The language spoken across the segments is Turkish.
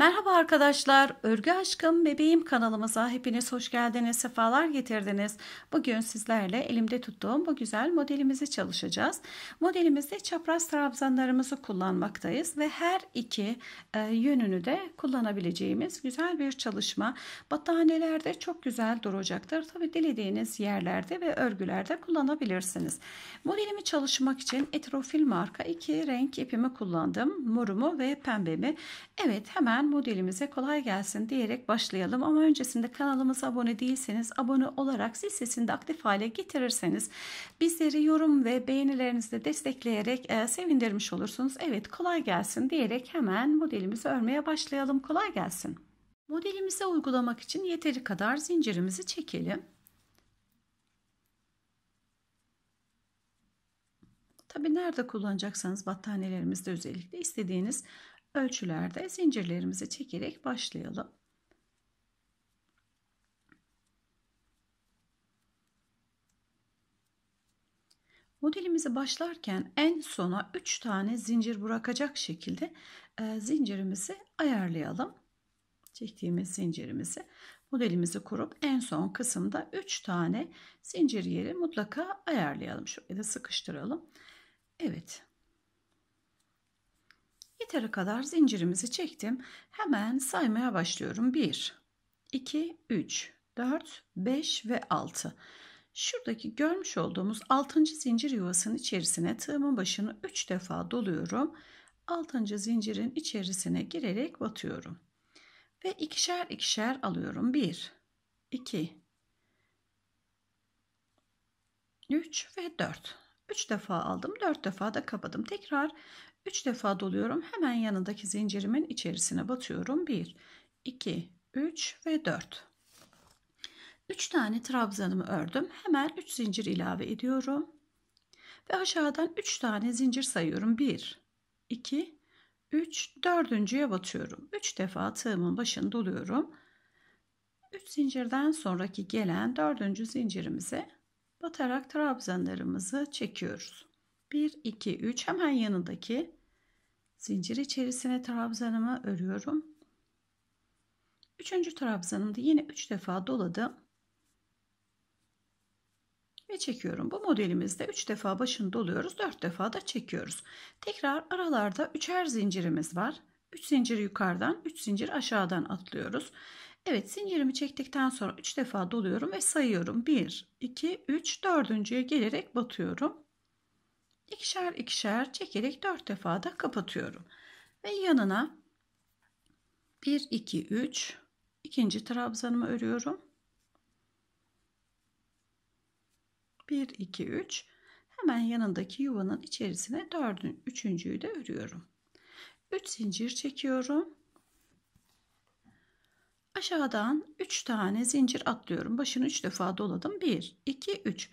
Merhaba arkadaşlar, Örgü Aşkım Bebeğim kanalımıza hepiniz hoş geldiniz, sefalar getirdiniz. Bugün sizlerle elimde tuttuğum bu güzel modelimizi çalışacağız. Modelimizde çapraz trabzanlarımızı kullanmaktayız ve her iki e, yönünü de kullanabileceğimiz güzel bir çalışma. Battaniyelerde çok güzel duracaktır. Tabi dilediğiniz yerlerde ve örgülerde kullanabilirsiniz. Modelimi çalışmak için etrofil marka iki renk ipimi kullandım. Morumu ve pembemi. Evet hemen Modelimize kolay gelsin diyerek başlayalım. Ama öncesinde kanalımıza abone değilseniz abone olarak zil sesini de aktif hale getirirseniz bizleri yorum ve beğenilerinizle destekleyerek e, sevindirmiş olursunuz. Evet kolay gelsin diyerek hemen modelimizi örmeye başlayalım. Kolay gelsin. Modelimize uygulamak için yeteri kadar zincirimizi çekelim. Tabi nerede kullanacaksanız battaniyelerimizde özellikle istediğiniz ölçülerde zincirlerimizi çekerek başlayalım. Modelimizi başlarken en sona 3 tane zincir bırakacak şekilde e, zincirimizi ayarlayalım. Çektiğimiz zincirimizi modelimizi kurup en son kısımda 3 tane zincir yeri mutlaka ayarlayalım. şöyle da sıkıştıralım. Evet Yeteri kadar zincirimizi çektim. Hemen saymaya başlıyorum. 1, 2, 3, 4, 5 ve 6. Şuradaki görmüş olduğumuz 6. zincir yuvasının içerisine tığımın başını 3 defa doluyorum. 6. zincirin içerisine girerek batıyorum. Ve ikişer ikişer alıyorum. 1, 2, 3 ve 4. 3 defa aldım 4 defa da kapadım. Tekrar 3 defa doluyorum. Hemen yanındaki zincirimin içerisine batıyorum. 1, 2, 3 ve 4. 3 tane trabzanımı ördüm. Hemen 3 zincir ilave ediyorum. Ve aşağıdan 3 tane zincir sayıyorum. 1, 2, 3, 4.ye batıyorum. 3 defa tığımın başını doluyorum. 3 zincirden sonraki gelen 4. zincirimize batarak trabzanlarımızı çekiyoruz. 1, 2, 3 hemen yanındaki zincir içerisine trabzanımı örüyorum. Üçüncü trabzanımda yine 3 defa doladım. Ve çekiyorum. Bu modelimizde 3 defa başını doluyoruz. 4 defa da çekiyoruz. Tekrar aralarda 3'er zincirimiz var. 3 zincir yukarıdan 3 zincir aşağıdan atlıyoruz. Evet zincirimi çektikten sonra 3 defa doluyorum ve sayıyorum. 1, 2, 3, 4. gelerek batıyorum ikişer ikişer çekerek dört defa da kapatıyorum. Ve yanına 1 2 3 ikinci trabzanımı örüyorum. 1 2 3 hemen yanındaki yuvanın içerisine 4'ün üçüncüyü de örüyorum. 3 zincir çekiyorum. Aşağıdan 3 tane zincir atlıyorum. Başını 3 defa doladım. 1 2 3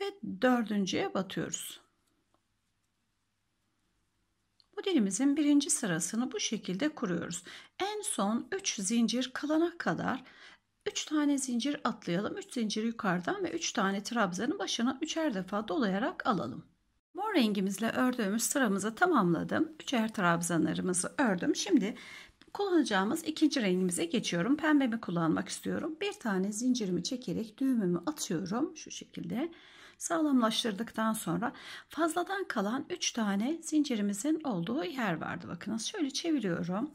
ve dördüncüye batıyoruz. Modelimizin birinci sırasını bu şekilde kuruyoruz. En son 3 zincir kalana kadar 3 tane zincir atlayalım. 3 zincir yukarıdan ve 3 tane trabzanın başına 3'er defa dolayarak alalım. Mor rengimizle ördüğümüz sıramızı tamamladım. 3'er trabzanlarımızı ördüm. Şimdi kullanacağımız ikinci rengimize geçiyorum. Pembemi kullanmak istiyorum. Bir tane zincirimi çekerek düğümümü atıyorum şu şekilde sağlamlaştırdıktan sonra fazladan kalan 3 tane zincirimizin olduğu yer vardı. Bakınız şöyle çeviriyorum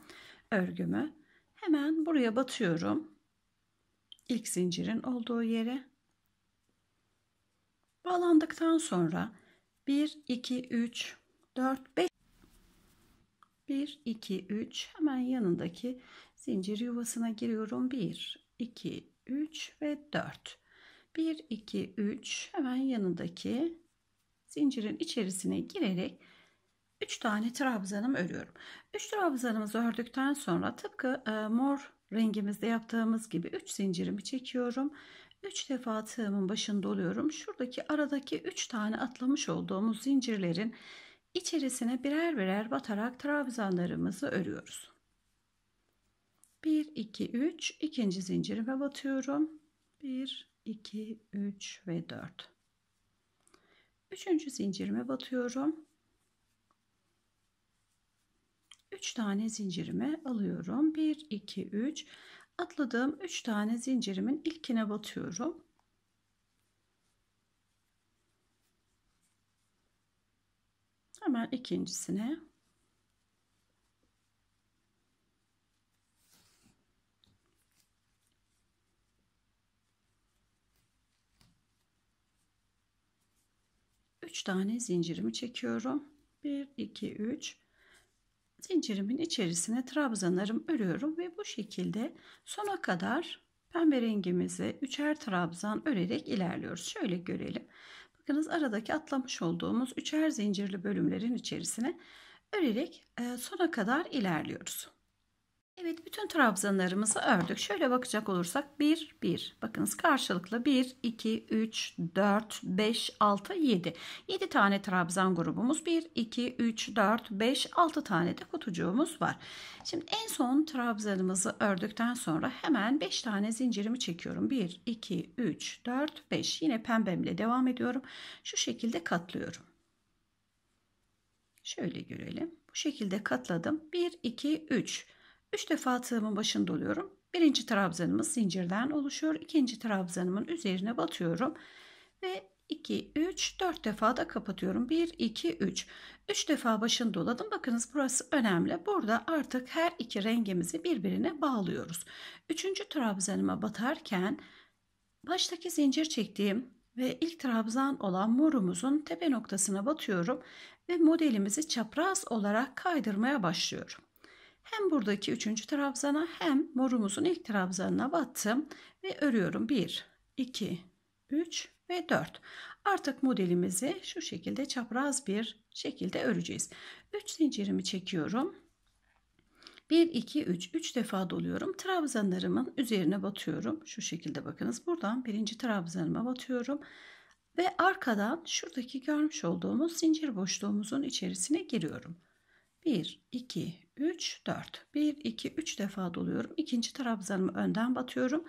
örgümü. Hemen buraya batıyorum. İlk zincirin olduğu yere. Bağlandıktan sonra 1 2 3 4 5 1 2 3 hemen yanındaki zincir yuvasına giriyorum. 1 2 3 ve 4. 1, 2, 3 hemen yanındaki zincirin içerisine girerek 3 tane trabzanım örüyorum. 3 trabzanımızı ördükten sonra tıpkı e, mor rengimizde yaptığımız gibi 3 zincirimi çekiyorum. 3 defa tığımın başını doluyorum. Şuradaki aradaki 3 tane atlamış olduğumuz zincirlerin içerisine birer birer batarak trabzanlarımızı örüyoruz. 1 2 3 ikinci zincirime batıyorum. 1 2, 3 ve 4. Üçüncü zincirime batıyorum. 3 tane zincirimi alıyorum. 1, 2, 3. Atladığım 3 tane zincirimin ilkine batıyorum. Hemen ikincisine tane zincirimi çekiyorum. 1, 2, 3. Zincirimin içerisine trabzanlarım örüyorum ve bu şekilde sona kadar pembe rengimizi üçer trabzan örerek ilerliyoruz. Şöyle görelim. Bakınız aradaki atlamış olduğumuz üçer zincirli bölümlerin içerisine örerek e, sona kadar ilerliyoruz. Evet bütün trabzanlarımızı ördük. Şöyle bakacak olursak 1 1. Bakınız karşılıklı 1 2 3 4 5 6 7. 7 tane trabzan grubumuz 1 2 3 4 5 6 tane de kutucuğumuz var. Şimdi en son trabzanımızı ördükten sonra hemen 5 tane zincirimi çekiyorum. 1 2 3 4 5. Yine pembemle devam ediyorum. Şu şekilde katlıyorum. Şöyle görelim. Bu şekilde katladım. 1 2 3 3 defa tığımın başını doluyorum. Birinci trabzanımız zincirden oluşuyor. İkinci trabzanımın üzerine batıyorum. Ve 2, 3, 4 defa da kapatıyorum. 1, 2, 3. 3 defa başını doladım. Bakınız burası önemli. Burada artık her iki rengimizi birbirine bağlıyoruz. 3. trabzanıma batarken baştaki zincir çektiğim ve ilk trabzan olan morumuzun tepe noktasına batıyorum ve modelimizi çapraz olarak kaydırmaya başlıyorum. Hem buradaki üçüncü trabzana hem morumuzun ilk trabzanına battım ve örüyorum. 1, 2, 3 ve 4. Artık modelimizi şu şekilde çapraz bir şekilde öreceğiz. 3 zincirimi çekiyorum. 1, 2, 3. 3 defa doluyorum. Trabzanlarımın üzerine batıyorum. Şu şekilde bakınız. Buradan birinci trabzanıma batıyorum. Ve arkadan şuradaki görmüş olduğumuz zincir boşluğumuzun içerisine giriyorum. 1, 2, 3, 4. 1, 2, 3 defa doluyorum. İkinci trabzanımı önden batıyorum.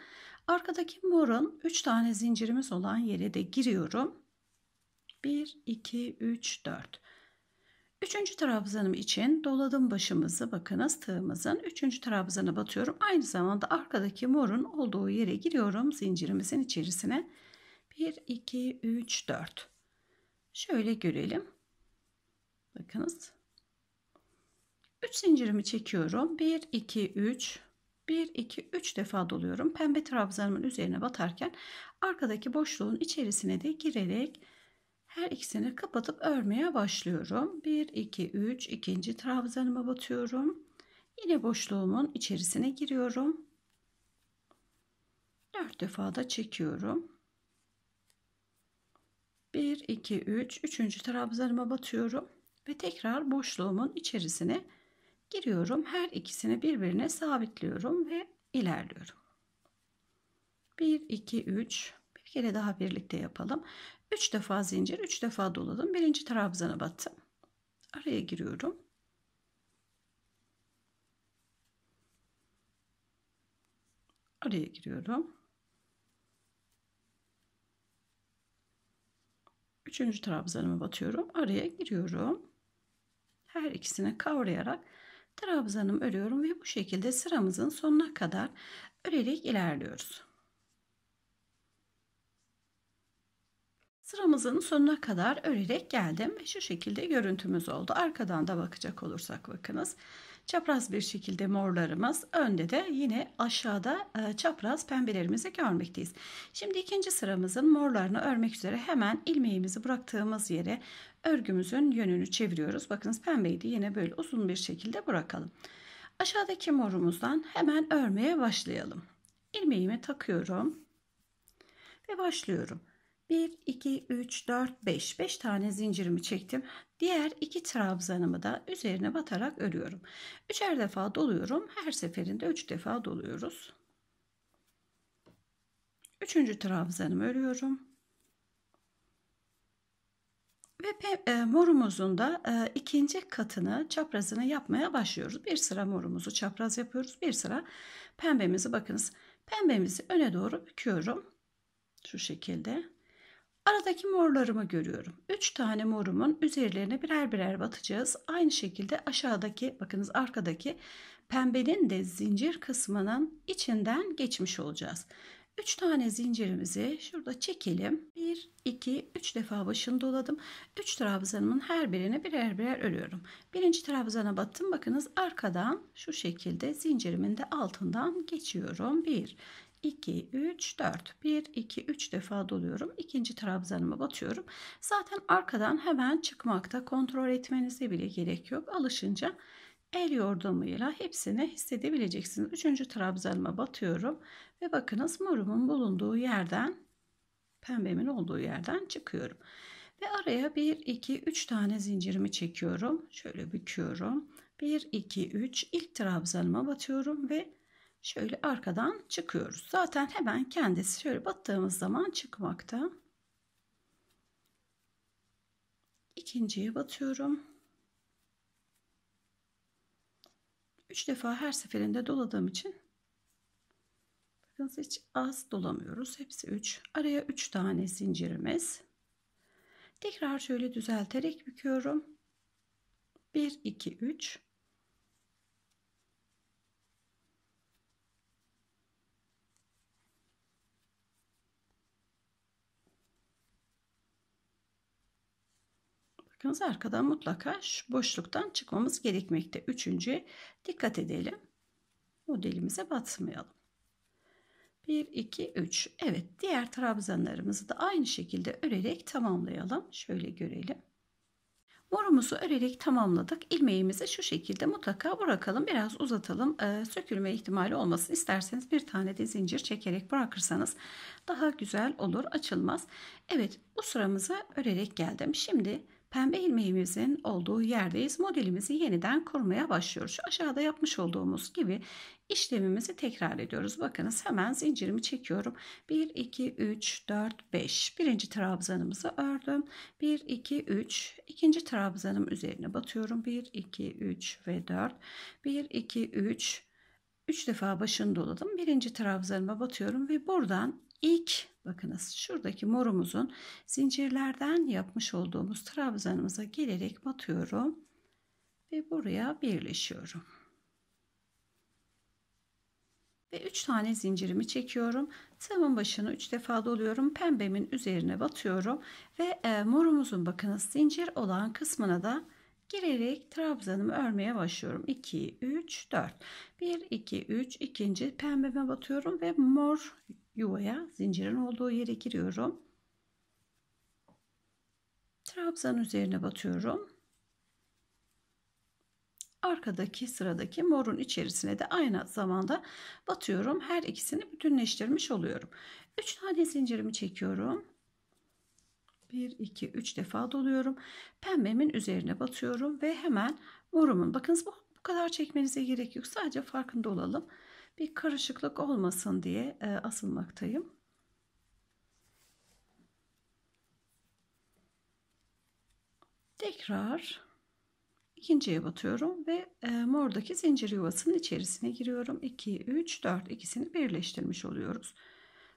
Arkadaki morun 3 tane zincirimiz olan yere de giriyorum. 1, 2, 3, 4. Üçüncü trabzanım için doladım başımızı bakınız tığımızın üçüncü trabzana batıyorum. Aynı zamanda arkadaki morun olduğu yere giriyorum zincirimizin içerisine. 1, 2, 3, 4. Şöyle görelim. Bakınız 3 zincirimi çekiyorum. 1 2 3 1 2 3 defa doluyorum. Pembe trabzanımın üzerine batarken arkadaki boşluğun içerisine de girerek her ikisini kapatıp örmeye başlıyorum. 1 2 3 ikinci trabzanıma batıyorum. Yine boşluğumun içerisine giriyorum. 4 defa da çekiyorum. 1 2 3 üçüncü trabzanıma batıyorum ve tekrar boşluğumun içerisine giriyorum. Her ikisini birbirine sabitliyorum ve ilerliyorum. 1 2 3 bir kere daha birlikte yapalım. 3 defa zincir, 3 defa doladım. Birinci trabzana battım. Araya giriyorum. Araya giriyorum. Üçüncü trabzanımı batıyorum. Araya giriyorum. Her ikisini kavrayarak trabzanımı örüyorum ve bu şekilde sıramızın sonuna kadar örerek ilerliyoruz. Sıramızın sonuna kadar örerek geldim ve şu şekilde görüntümüz oldu. Arkadan da bakacak olursak bakınız çapraz bir şekilde morlarımız önde de yine aşağıda e, çapraz pembelerimizi görmekteyiz. Şimdi ikinci sıramızın morlarını örmek üzere hemen ilmeğimizi bıraktığımız yere örgümüzün yönünü çeviriyoruz. Bakınız pembeydi yine böyle uzun bir şekilde bırakalım. Aşağıdaki morumuzdan hemen örmeye başlayalım. İlmeğimi takıyorum ve başlıyorum. 1, 2, 3, 4, 5. 5 tane zincirimi çektim. Diğer iki trabzanımı da üzerine batarak örüyorum. Üçer defa doluyorum. Her seferinde 3 defa doluyoruz. Üçüncü trabzanımı örüyorum. Ve e, morumuzun da e, ikinci katını çaprazını yapmaya başlıyoruz. Bir sıra morumuzu çapraz yapıyoruz. Bir sıra pembemizi bakınız. Pembemizi öne doğru büküyorum. Şu şekilde. Aradaki morlarımı görüyorum. 3 tane morumun üzerlerine birer birer batacağız. Aynı şekilde aşağıdaki bakınız arkadaki pembenin de zincir kısmının içinden geçmiş olacağız. 3 tane zincirimizi şurada çekelim. 1, 2, 3 defa başını doladım. 3 trabzanımın her birine birer birer örüyorum. Birinci trabzana battım. Bakınız arkadan şu şekilde zincirimin de altından geçiyorum. 1, 2, 3, 4. 1, 2, 3 defa doluyorum. İkinci trabzanıma batıyorum. Zaten arkadan hemen çıkmakta. Kontrol etmenize bile gerek yok. Alışınca el yordamıyla hepsini hissedebileceksiniz. Üçüncü trabzanıma batıyorum. Ve bakınız morumun bulunduğu yerden, pembemin olduğu yerden çıkıyorum. Ve araya 1, 2, 3 tane zincirimi çekiyorum. Şöyle büküyorum. 1, 2, 3 ilk trabzanıma batıyorum ve şöyle arkadan çıkıyoruz. Zaten hemen kendisi şöyle battığımız zaman çıkmakta. İkinciye batıyorum. Üç defa her seferinde doladığım için bakınız hiç az dolamıyoruz. Hepsi üç. Araya üç tane zincirimiz. Tekrar şöyle düzelterek büküyorum. 1 2 3 Bakınız arkadan mutlaka şu boşluktan çıkmamız gerekmekte. Üçüncüye dikkat edelim. Modelimize batmayalım. 1, 2, 3. Evet diğer trabzanlarımızı da aynı şekilde örerek tamamlayalım. Şöyle görelim. Morumuzu örerek tamamladık. İlmeğimizi şu şekilde mutlaka bırakalım. Biraz uzatalım. Ee, sökülme ihtimali olmasın. İsterseniz bir tane de zincir çekerek bırakırsanız daha güzel olur. Açılmaz. Evet bu sıramızı örerek geldim. Şimdi Pembe ilmeğimizin olduğu yerdeyiz. Modelimizi yeniden kurmaya başlıyoruz. Şu aşağıda yapmış olduğumuz gibi işlemimizi tekrar ediyoruz. Bakınız hemen zincirimi çekiyorum. 1, 2, 3, 4, 5. Birinci trabzanımızı ördüm. 1, 2, 3. İkinci trabzanım üzerine batıyorum. 1, 2, 3 ve 4. 1, 2, 3. 3 defa başını doladım. Birinci trabzanıma batıyorum ve buradan ilk Bakınız şuradaki morumuzun zincirlerden yapmış olduğumuz trabzanımıza gelerek batıyorum ve buraya birleşiyorum. Ve 3 tane zincirimi çekiyorum. Tığımın başını 3 defa doluyorum. Pembemin üzerine batıyorum ve e, morumuzun bakınız zincir olan kısmına da girerek trabzanımı örmeye başlıyorum. 2, 3, 4. 1, 2, 3. ikinci pembeme batıyorum ve mor yuvaya zincirin olduğu yere giriyorum. Trabzan üzerine batıyorum. Arkadaki sıradaki morun içerisine de aynı zamanda batıyorum. Her ikisini bütünleştirmiş oluyorum. 3 tane zincirimi çekiyorum. 1, 2, 3 defa doluyorum. Pembemin üzerine batıyorum ve hemen morumun. Bakınız bu, bu kadar çekmenize gerek yok. Sadece farkında olalım. Bir karışıklık olmasın diye e, asılmaktayım. Tekrar ikinciye batıyorum ve e, mordaki zincir yuvasının içerisine giriyorum. 2, 3, 4 ikisini birleştirmiş oluyoruz.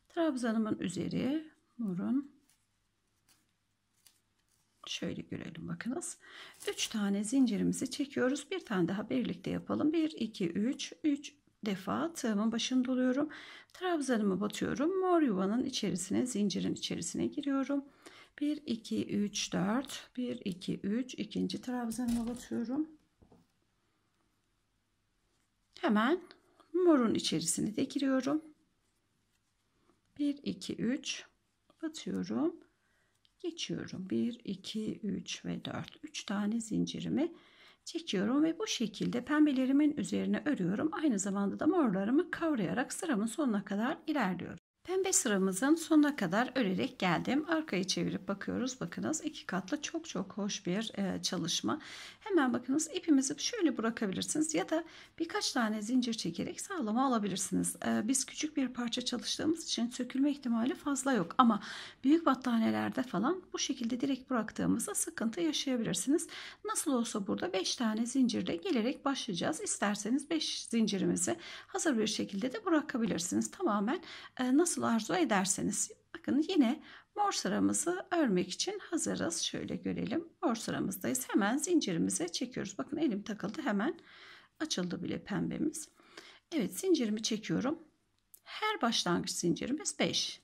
Trabzanımın üzeri morun Şöyle görelim bakınız. 3 tane zincirimizi çekiyoruz. Bir tane daha birlikte yapalım. 1, 2, 3, 3 defa tığımın başını doluyorum. Trabzanımı batıyorum. Mor yuvanın içerisine, zincirin içerisine giriyorum. 1, 2, 3, 4, 1, 2, 3, ikinci trabzanıma batıyorum. Hemen morun içerisine de giriyorum. 1, 2, 3 batıyorum geçiyorum. 1, 2, 3 ve 4. 3 tane zincirimi çekiyorum ve bu şekilde pembelerimin üzerine örüyorum. Aynı zamanda da morlarımı kavrayarak sıramın sonuna kadar ilerliyorum. Pembe sıramızın sonuna kadar örerek geldim. Arkayı çevirip bakıyoruz. Bakınız iki katlı çok çok hoş bir e, çalışma. Hemen bakınız ipimizi şöyle bırakabilirsiniz ya da birkaç tane zincir çekerek sağlama alabilirsiniz. E, biz küçük bir parça çalıştığımız için sökülme ihtimali fazla yok ama büyük battaniyelerde falan bu şekilde direkt bıraktığımızda sıkıntı yaşayabilirsiniz. Nasıl olsa burada 5 tane zincirle gelerek başlayacağız. İsterseniz 5 zincirimizi hazır bir şekilde de bırakabilirsiniz. Tamamen e, nasıl arzu ederseniz bakın yine mor sıramızı örmek için hazırız. Şöyle görelim. Mor sıramızdayız. Hemen zincirimize çekiyoruz. Bakın elim takıldı hemen açıldı bile pembemiz. Evet zincirimi çekiyorum. Her başlangıç zincirimiz 5.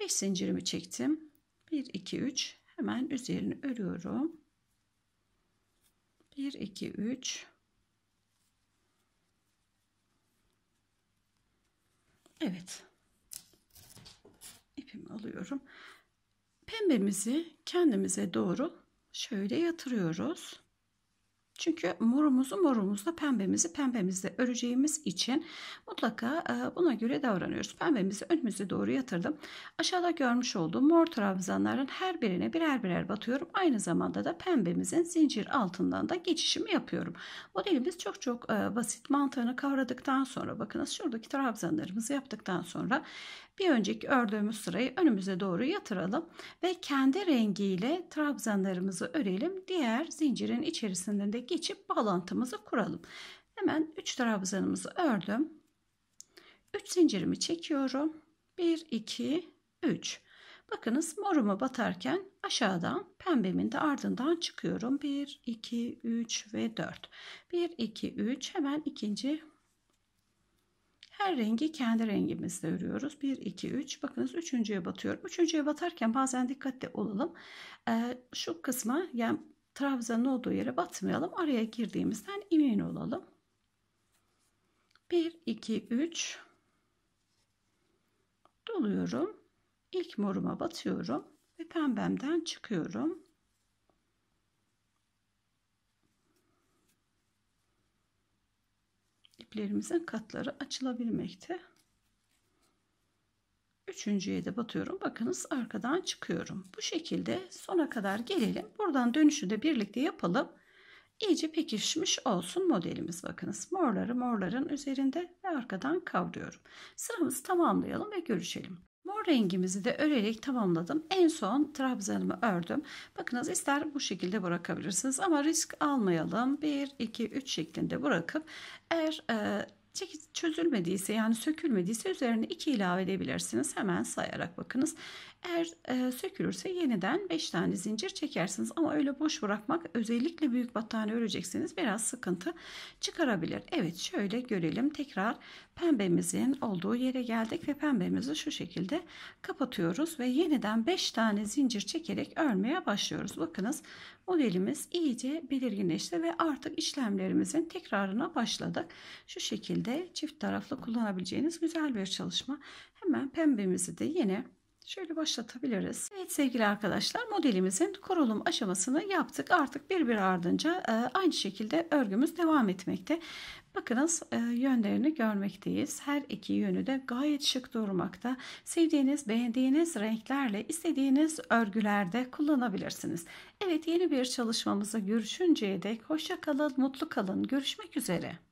5 zincirimi çektim. 1 2 3 hemen üzerini örüyorum. 1 2 3 Evet ipimi alıyorum. Pembemizi kendimize doğru şöyle yatırıyoruz. Çünkü morumuzu morumuzla pembemizi pembemizle öreceğimiz için mutlaka e, buna göre davranıyoruz. Pembemizi önümüze doğru yatırdım. Aşağıda görmüş olduğum mor trabzanların her birine birer birer batıyorum. Aynı zamanda da pembemizin zincir altından da geçişimi yapıyorum. Modelimiz çok çok e, basit mantığını kavradıktan sonra bakınız şuradaki trabzanlarımızı yaptıktan sonra bir önceki ördüğümüz sırayı önümüze doğru yatıralım ve kendi rengiyle trabzanlarımızı örelim. Diğer zincirin içerisinden de geçip bağlantımızı kuralım. Hemen 3 trabzanımızı ördüm. 3 zincirimi çekiyorum. 1 2 3. Bakınız morumu batarken aşağıdan pembemin de ardından çıkıyorum. 1 2 3 ve 4. 1 2 3 hemen ikinci her rengi kendi rengimizle örüyoruz. 1, 2, 3. Bakınız üçüncüye batıyorum. Üçüncüye batarken bazen dikkatli olalım. Ee, şu kısma yani trabzanın olduğu yere batmayalım. Araya girdiğimizden emin olalım. 1, 2, 3. Doluyorum. İlk moruma batıyorum ve pembemden çıkıyorum. iplerimizin katları açılabilmekte. Üçüncüye de batıyorum. Bakınız arkadan çıkıyorum. Bu şekilde sona kadar gelelim. Buradan dönüşü de birlikte yapalım. İyice pekişmiş olsun modelimiz bakınız. Morları morların üzerinde ve arkadan kavruyorum. Sıramızı tamamlayalım ve görüşelim. Mor rengimizi de örerek tamamladım. En son trabzanımı ördüm. Bakınız ister bu şekilde bırakabilirsiniz ama risk almayalım. 1, 2, 3 şeklinde bırakıp eğer e, çözülmediyse yani sökülmediyse üzerine 2 ilave edebilirsiniz. Hemen sayarak bakınız. Eğer e, sökülürse yeniden 5 tane zincir çekersiniz ama öyle boş bırakmak özellikle büyük battaniye örecekseniz biraz sıkıntı çıkarabilir. Evet şöyle görelim tekrar pembemizin olduğu yere geldik ve pembemizi şu şekilde kapatıyoruz ve yeniden 5 tane zincir çekerek örmeye başlıyoruz. Bakınız modelimiz iyice belirginleşti ve artık işlemlerimizin tekrarına başladık. Şu şekilde çift taraflı kullanabileceğiniz güzel bir çalışma. Hemen pembemizi de yine Şöyle başlatabiliriz. Evet sevgili arkadaşlar modelimizin kurulum aşamasını yaptık. Artık bir bir ardınca e, aynı şekilde örgümüz devam etmekte. Bakınız e, yönlerini görmekteyiz. Her iki yönü de gayet şık durmakta. Sevdiğiniz, beğendiğiniz renklerle istediğiniz örgülerde kullanabilirsiniz. Evet yeni bir çalışmamıza görüşünceye dek hoşça kalın, mutlu kalın. Görüşmek üzere.